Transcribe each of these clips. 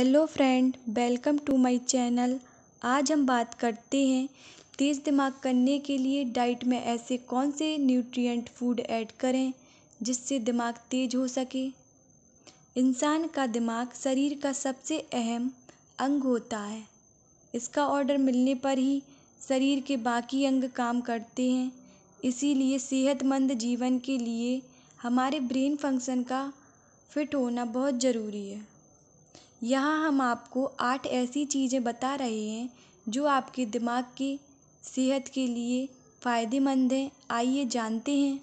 hello friend welcome to my channel आज हम बात करते हैं तेज़ दिमाग करने के लिए डाइट में ऐसे कौन से न्यूट्रिएंट फूड ऐड करें जिससे दिमाग तेज हो सके इंसान का दिमाग शरीर का सबसे अहम अंग होता है इसका ऑर्डर मिलने पर ही शरीर के बाकी अंग काम करते हैं इसीलिए सेहतमंद जीवन के लिए हमारे ब्रेन फंक्शन का फिट होना बहुत ज़रूरी है यहाँ हम आपको आठ ऐसी चीज़ें बता रहे हैं जो आपके दिमाग की सेहत के लिए फ़ायदेमंद हैं आइए जानते हैं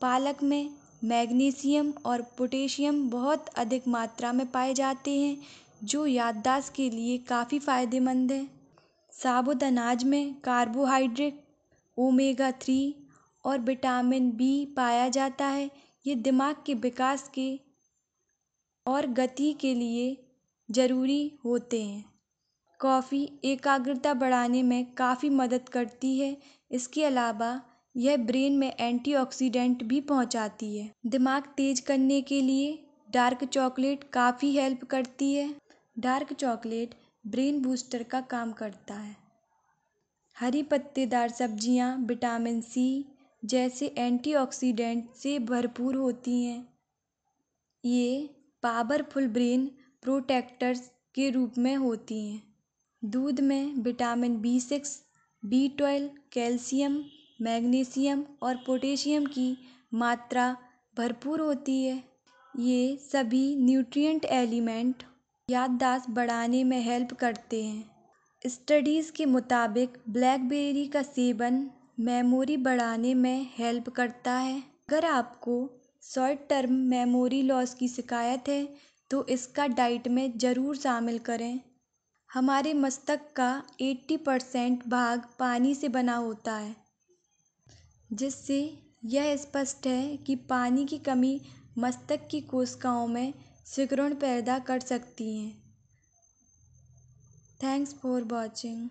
पालक में मैग्नीशियम और पोटेशियम बहुत अधिक मात्रा में पाए जाते हैं जो याददाश्त के लिए काफ़ी फ़ायदेमंद है साबुत अनाज में कार्बोहाइड्रेट ओमेगा थ्री और विटामिन बी पाया जाता है ये दिमाग के विकास के और गति के लिए ज़रूरी होते हैं कॉफ़ी एकाग्रता बढ़ाने में काफ़ी मदद करती है इसके अलावा यह ब्रेन में एंटीऑक्सीडेंट भी पहुँचाती है दिमाग तेज करने के लिए डार्क चॉकलेट काफ़ी हेल्प करती है डार्क चॉकलेट ब्रेन बूस्टर का काम करता है हरी पत्तेदार सब्जियाँ विटामिन सी जैसे एंटीऑक्सीडेंट से भरपूर होती हैं ये पावरफुल ब्रेन प्रोटेक्टर्स के रूप में होती हैं दूध में vitamin B six B twelve calcium magnesium और पोटेशियम की मात्रा भरपूर होती है ये सभी न्यूट्रिएंट एलिमेंट याददाश्त बढ़ाने में हेल्प करते हैं स्टडीज़ के मुताबिक ब्लैकबेरी का सेवन मेमोरी बढ़ाने में हेल्प करता है अगर आपको शॉर्ट टर्म मेमोरी लॉस की शिकायत है तो इसका डाइट में ज़रूर शामिल करें हमारे मस्तक का एट्टी परसेंट भाग पानी से बना होता है जिससे यह स्पष्ट है कि पानी की कमी मस्तक की कोशिकाओं में सिकुड़न पैदा कर सकती हैं थैंक्स फॉर वॉचिंग